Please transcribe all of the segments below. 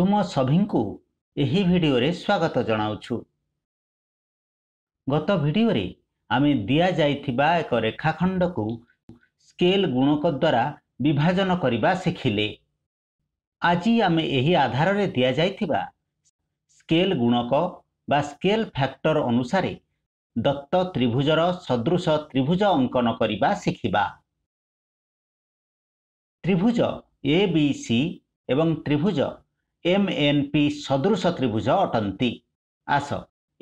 ତୁମ ସଭିଙ୍କୁ ଏହି ଭିଡ଼ିଓରେ ସ୍ୱାଗତ ଜଣାଉଛୁ ଗତ ଭିଡ଼ିଓରେ ଆମେ ଦିଆଯାଇଥିବା ଏକ ରେଖାଖଣ୍ଡକୁ ସ୍କେଲ ଗୁଣକ ଦ୍ୱାରା ବିଭାଜନ କରିବା ଶିଖିଲେ ଆଜି ଆମେ ଏହି ଆଧାରରେ ଦିଆଯାଇଥିବା ସ୍କେଲ ଗୁଣକ ବା ସ୍କେଲ ଫ୍ୟାକ୍ଟର ଅନୁସାରେ ଦତ୍ତ ତ୍ରିଭୁଜର ସଦୃଶ ତ୍ରିଭୁଜ ଅଙ୍କନ କରିବା ଶିଖିବା ତ୍ରିଭୁଜ ଏ ବି ସି ଏବଂ ତ୍ରିଭୁଜ ଏମ୍ ଏନ୍ ପି ସଦୃଶ ତ୍ରିଭୁଜ ଅଟନ୍ତି ଆସ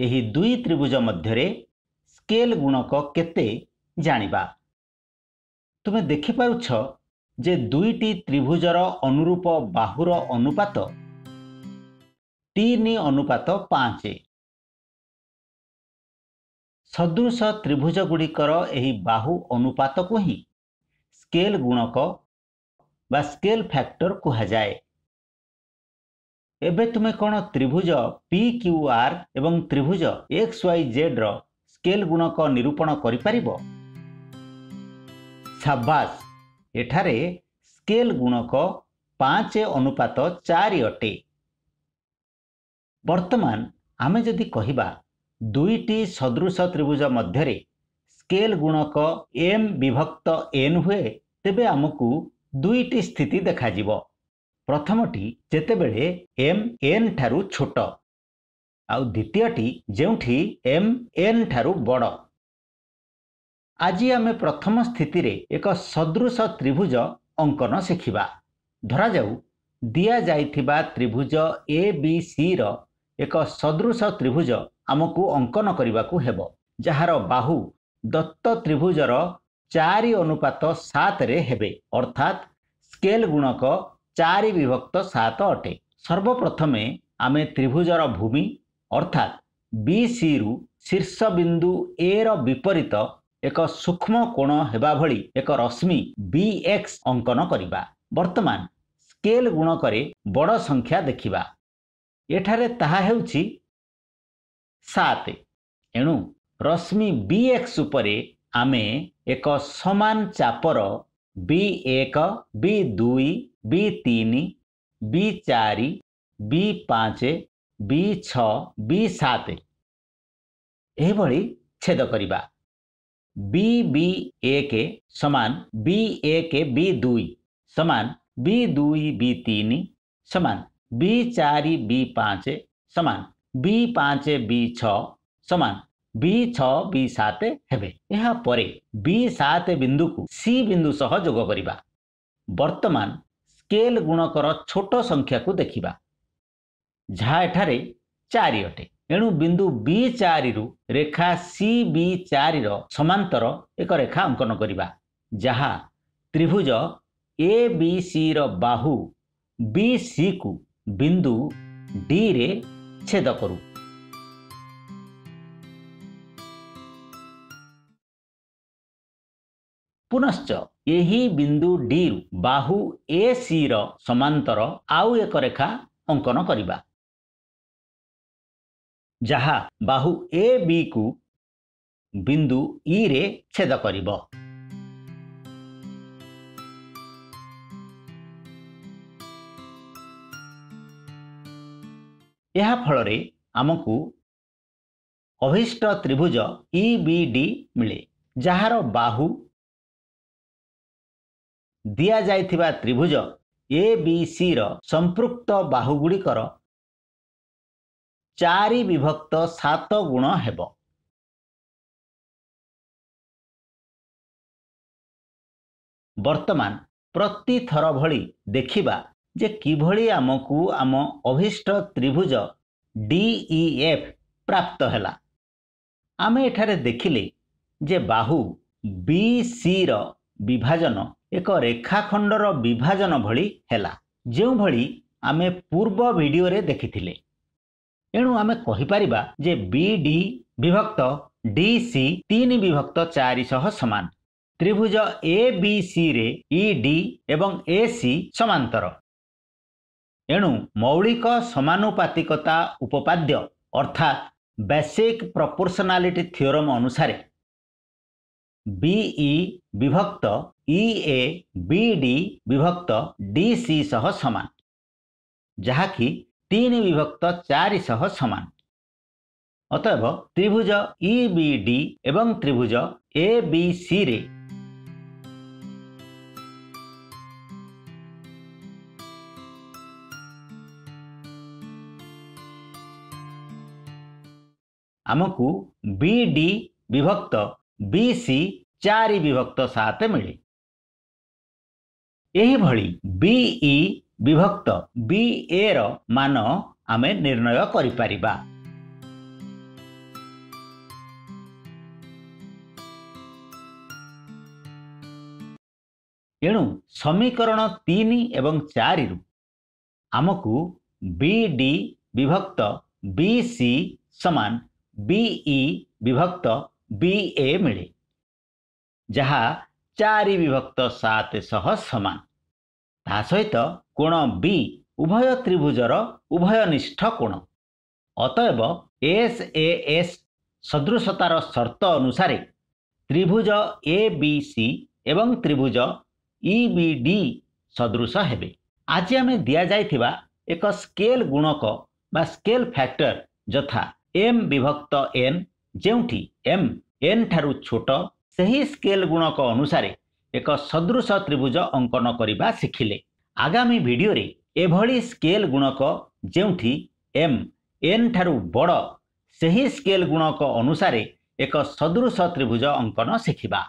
ଏହି ଦୁଇ ତ୍ରିଭୁଜ ମଧ୍ୟରେ ସ୍କେଲ୍ ଗୁଣକ କେତେ ଜାଣିବା ତୁମେ ଦେଖିପାରୁଛ ଯେ ଦୁଇଟି ତ୍ରିଭୁଜର ଅନୁରୂପ ବାହୁର ଅନୁପାତ ତିନି ଅନୁପାତ ପାଞ୍ଚ ସଦୃଶ ତ୍ରିଭୁଜଗୁଡ଼ିକର ଏହି ବାହୁ ଅନୁପାତକୁ ହିଁ ସ୍କେଲ୍ ଗୁଣକ ବା ସ୍କେଲ୍ ଫ୍ୟାକ୍ଟର କୁହାଯାଏ ଏବେ ତୁମେ କ'ଣ ତ୍ରିଭୁଜ ପି କ୍ୟୁ ଆର୍ ଏବଂ ତ୍ରିଭୁଜ ଏକ୍ସ ୱାଇ ଜେଡ୍ର ସ୍କେଲ୍ ଗୁଣକ ନିରୂପଣ କରିପାରିବ ସାବାସ୍ ଏଠାରେ ସ୍କେଲ୍ ଗୁଣକ ପାଞ୍ଚ ଅନୁପାତ ଚାରି ଅଟେ ବର୍ତ୍ତମାନ ଆମେ ଯଦି କହିବା ଦୁଇଟି ସଦୃଶ ତ୍ରିଭୁଜ ମଧ୍ୟରେ ସ୍କେଲ୍ ଗୁଣକ ଏମ୍ ବିଭକ୍ତ ଏନ୍ ହୁଏ ତେବେ ଆମକୁ ଦୁଇଟି ସ୍ଥିତି ଦେଖାଯିବ ପ୍ରଥମଟି ଯେତେବେଳେ ଏମ୍ ଏନ୍ ଠାରୁ ଛୋଟ ଆଉ ଦ୍ୱିତୀୟଟି ଯେଉଁଠି ଏମ୍ ଏନ୍ ଠାରୁ ବଡ଼ ଆଜି ଆମେ ପ୍ରଥମ ସ୍ଥିତିରେ ଏକ ସଦୃଶ ତ୍ରିଭୁଜ ଅଙ୍କନ ଶିଖିବା ଧରାଯାଉ ଦିଆଯାଇଥିବା ତ୍ରିଭୁଜ ଏ ବି ସିର ଏକ ସଦୃଶ ତ୍ରିଭୁଜ ଆମକୁ ଅଙ୍କନ କରିବାକୁ ହେବ ଯାହାର ବାହୁ ଦତ୍ତ ତ୍ରିଭୁଜର ଚାରି ଅନୁପାତ ସାତରେ ହେବେ ଅର୍ଥାତ୍ ସ୍କେଲ୍ ଗୁଣକ ଚାରି ବିଭକ୍ତ ସାତ ଅଟେ ସର୍ବପ୍ରଥମେ ଆମେ ତ୍ରିଭୁଜର ଭୂମି ଅର୍ଥାତ୍ ବି ସିରୁ ଶୀର୍ଷ ବିନ୍ଦୁ ଏର ବିପରୀତ ଏକ ସୂକ୍ଷ୍ମ କୋଣ ହେବା ଭଳି ଏକ ରଶ୍ମି ବି ଏକ୍ସ ଅଙ୍କନ କରିବା ବର୍ତ୍ତମାନ ସ୍କେଲ ଗୁଣକରେ ବଡ଼ ସଂଖ୍ୟା ଦେଖିବା ଏଠାରେ ତାହା ହେଉଛି ସାତ ଏଣୁ ରଶ୍ମି ବି ଏକ୍ସ ଉପରେ ଆମେ ଏକ ସମାନ ଚାପର ବି ଏକ ବି ଦୁଇ वि चारि वि पाँच वि छेद बी वि एक समान बी एक बी दुई समान बी दुई विमान समान, बी पाँच समान बी पाँच वि छ समान वि छो यहाँले सी सत सह सि बिन्दुसह जोकर्तमान ସ୍କେଲ୍ ଗୁଣକର ଛୋଟ ସଂଖ୍ୟାକୁ ଦେଖିବା ଯାହା ଏଠାରେ ଚାରି ଅଟେ ଏଣୁ ବିନ୍ଦୁ ବି ଚାରିରୁ ରେଖା ସି ବି ଚାରିର ସମାନ୍ତର ଏକ ରେଖା ଅଙ୍କନ କରିବା ଯାହା ତ୍ରିଭୁଜ ଏ ବି ସିର ବାହୁ ବି ସିକୁ ବିନ୍ଦୁ ଡିରେ ଛେଦ କରୁ ପୁନଶ୍ଚ ଏହି ବିନ୍ଦୁ ଡିରୁ ବାହୁ ଏ ସିର ସମାନ୍ତର ଆଉ ଏକ ରେଖା ଅଙ୍କନ କରିବା ଯାହା ବାହୁ ଏ ବିକୁ ବିନ୍ଦୁ ଇରେ e ଛେଦ କରିବ ଏହାଫଳରେ ଆମକୁ ଅଭୀଷ୍ଟ ତ୍ରିଭୁଜ ଇ ବି ଡି ମିଳେ ଯାହାର ବାହୁ ଦିଆଯାଇଥିବା ତ୍ରିଭୁଜ ଏ ବି ସିର ସମ୍ପୃକ୍ତ ବାହୁଗୁଡ଼ିକର ଚାରି ବିଭକ୍ତ ସାତ ଗୁଣ ହେବ ବର୍ତ୍ତମାନ ପ୍ରତିଥର ଭଳି ଦେଖିବା ଯେ କିଭଳି ଆମକୁ ଆମ ଅଭୀଷ୍ଟ ତ୍ରିଭୁଜ ଡିଇ ଏଫ୍ e ପ୍ରାପ୍ତ ହେଲା ଆମେ ଏଠାରେ ଦେଖିଲେ ଯେ ବାହୁ ବି ସିର ବିଭାଜନ ଏକ ରେଖାଖଣ୍ଡର ବିଭାଜନ ଭଳି ହେଲା ଯେଉଁଭଳି ଆମେ ପୂର୍ବ ଭିଡ଼ିଓରେ ଦେଖିଥିଲେ ଏଣୁ ଆମେ କହିପାରିବା ଯେ ବି ଡି ବିଭକ୍ତ ଡି ସି ତିନି ବିଭକ୍ତ ଚାରିଶହ ସମାନ ତ୍ରିଭୁଜ ଏ ବି ସିରେ ଇ ଡି ଏବଂ ଏ ସି ସମାନ୍ତର ଏଣୁ ମୌଳିକ ସମାନୁପାତିକତା ଉପପାଦ୍ୟ ଅର୍ଥାତ୍ ବେସିକ୍ ପ୍ରପୋର୍ସନାଲିଟି ଥିଓରମ ଅନୁସାରେ বিই বিভক্ত ইএ বিডি বিভক্ত ডিসি সহ সমান ଯାହାକି ତିନି ବିଭକ୍ତ ଚାରି ସହ ସମାନ ଅତଏବ ତ୍ରିଭୁଜ ଇ ବି ଡି ଏବଂ ତ୍ରିଭୁଜ ଏ ବି ସିରେ ଆମକୁ ବି ଡି ବିଭକ୍ତ ବିସି ଚାରି ବିଭକ୍ତ ସାତ ମିଳେ ଏହିଭଳି ବିଇ e ବିଭକ୍ତ ବି ଏ ର ମାନ ଆମେ ନିର୍ଣ୍ଣୟ କରିପାରିବା ଏଣୁ ସମୀକରଣ ତିନି ଏବଂ ଚାରିରୁ ଆମକୁ ବି ଡି ବିଭକ୍ତ ବି ସି ସମାନ ବିଇ e ବିଭକ୍ତ ବି ଏ ମିଳେ ଯାହା ଚାରି ବିଭକ୍ତ ସାତ ସହ ସମାନ ତା ସହିତ କୋଣ ବି ଉଭୟ ତ୍ରିଭୁଜର ଉଭୟନିଷ୍ଠ କୋଣ ଅତଏବ ଏସ୍ ଏ ଏସ୍ ସଦୃଶତାର ସର୍ତ୍ତ ଅନୁସାରେ ତ୍ରିଭୁଜ ଏ ବି ସି ଏବଂ ତ୍ରିଭୁଜ ଇ ବି ଡି ସଦୃଶ ହେବେ ଆଜି ଆମେ ଦିଆଯାଇଥିବା ଏକ ସ୍କେଲ୍ ଗୁଣକ ବା ସ୍କେଲ୍ ଫ୍ୟାକ୍ଟର ଯଥା ଏମ୍ ବିଭକ୍ତ ଏନ୍ ଯେଉଁଠି ଏମ୍ ଏନ୍ ଠାରୁ ଛୋଟ ସେହି ସ୍କେଲ୍ ଗୁଣକ ଅନୁସାରେ ଏକ ସଦୃଶ ତ୍ରିଭୁଜ ଅଙ୍କନ କରିବା ଶିଖିଲେ ଆଗାମୀ ଭିଡ଼ିଓରେ ଏଭଳି ସ୍କେଲ୍ ଗୁଣକ ଯେଉଁଠି ଏମ୍ ଏନ୍ ଠାରୁ ବଡ଼ ସେହି ସ୍କେଲ୍ ଗୁଣକ ଅନୁସାରେ ଏକ ସଦୃଶ ତ୍ରିଭୁଜ ଅଙ୍କନ ଶିଖିବା